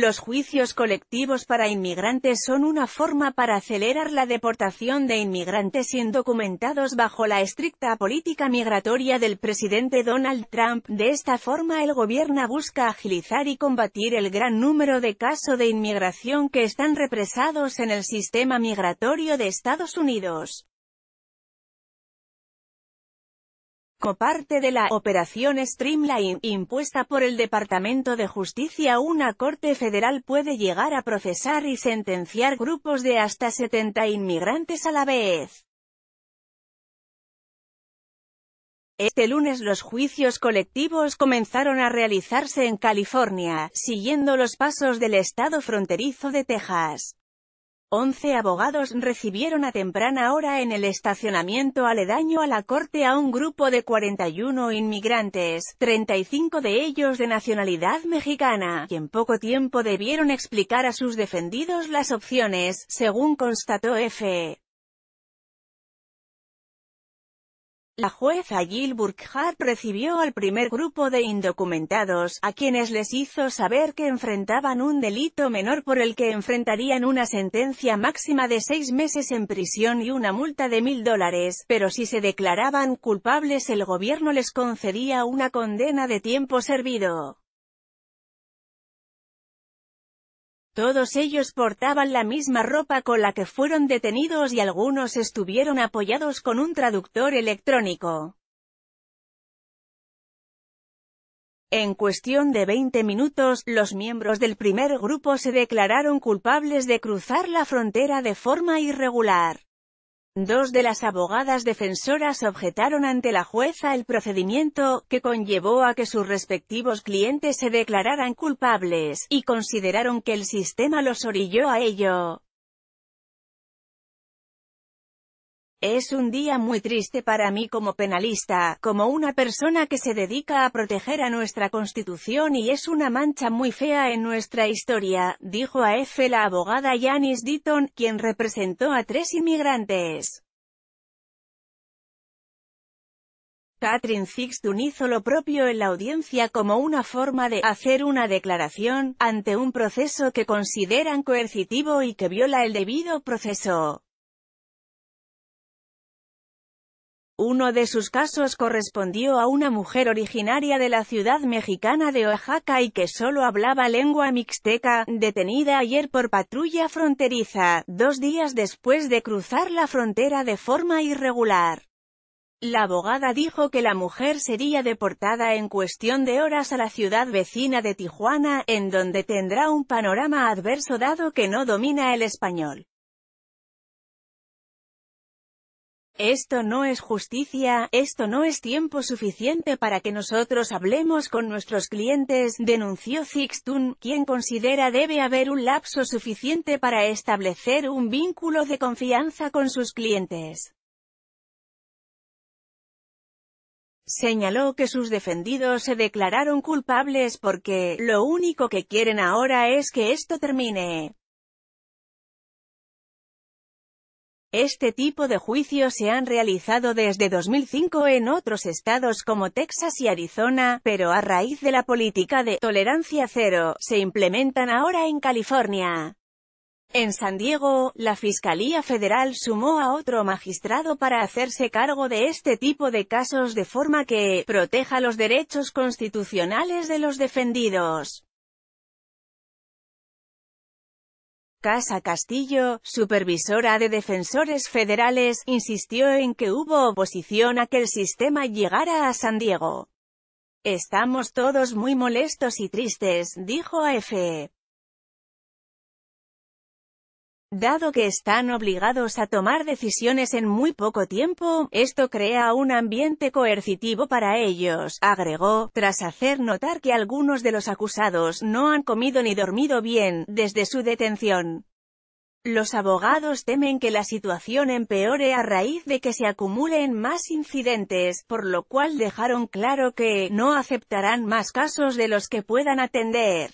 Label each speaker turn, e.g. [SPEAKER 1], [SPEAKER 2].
[SPEAKER 1] Los juicios colectivos para inmigrantes son una forma para acelerar la deportación de inmigrantes indocumentados bajo la estricta política migratoria del presidente Donald Trump. De esta forma el gobierno busca agilizar y combatir el gran número de casos de inmigración que están represados en el sistema migratorio de Estados Unidos. Como parte de la «Operación Streamline» impuesta por el Departamento de Justicia una corte federal puede llegar a procesar y sentenciar grupos de hasta 70 inmigrantes a la vez. Este lunes los juicios colectivos comenzaron a realizarse en California, siguiendo los pasos del estado fronterizo de Texas. Once abogados recibieron a temprana hora en el estacionamiento aledaño a la corte a un grupo de 41 inmigrantes, 35 de ellos de nacionalidad mexicana, y en poco tiempo debieron explicar a sus defendidos las opciones, según constató F. La jueza Jill Burkhardt recibió al primer grupo de indocumentados, a quienes les hizo saber que enfrentaban un delito menor por el que enfrentarían una sentencia máxima de seis meses en prisión y una multa de mil dólares, pero si se declaraban culpables el gobierno les concedía una condena de tiempo servido. Todos ellos portaban la misma ropa con la que fueron detenidos y algunos estuvieron apoyados con un traductor electrónico. En cuestión de 20 minutos, los miembros del primer grupo se declararon culpables de cruzar la frontera de forma irregular. Dos de las abogadas defensoras objetaron ante la jueza el procedimiento, que conllevó a que sus respectivos clientes se declararan culpables, y consideraron que el sistema los orilló a ello. Es un día muy triste para mí como penalista, como una persona que se dedica a proteger a nuestra constitución y es una mancha muy fea en nuestra historia, dijo a EFE la abogada Janice Ditton, quien representó a tres inmigrantes. Catherine Sixton hizo lo propio en la audiencia como una forma de «hacer una declaración» ante un proceso que consideran coercitivo y que viola el debido proceso. Uno de sus casos correspondió a una mujer originaria de la ciudad mexicana de Oaxaca y que solo hablaba lengua mixteca, detenida ayer por patrulla fronteriza, dos días después de cruzar la frontera de forma irregular. La abogada dijo que la mujer sería deportada en cuestión de horas a la ciudad vecina de Tijuana, en donde tendrá un panorama adverso dado que no domina el español. Esto no es justicia, esto no es tiempo suficiente para que nosotros hablemos con nuestros clientes, denunció Zixtun, quien considera debe haber un lapso suficiente para establecer un vínculo de confianza con sus clientes. Señaló que sus defendidos se declararon culpables porque, lo único que quieren ahora es que esto termine. Este tipo de juicios se han realizado desde 2005 en otros estados como Texas y Arizona, pero a raíz de la política de tolerancia cero, se implementan ahora en California. En San Diego, la Fiscalía Federal sumó a otro magistrado para hacerse cargo de este tipo de casos de forma que proteja los derechos constitucionales de los defendidos. Casa Castillo, supervisora de defensores federales, insistió en que hubo oposición a que el sistema llegara a San Diego. Estamos todos muy molestos y tristes, dijo F. E. Dado que están obligados a tomar decisiones en muy poco tiempo, esto crea un ambiente coercitivo para ellos, agregó, tras hacer notar que algunos de los acusados no han comido ni dormido bien, desde su detención. Los abogados temen que la situación empeore a raíz de que se acumulen más incidentes, por lo cual dejaron claro que no aceptarán más casos de los que puedan atender.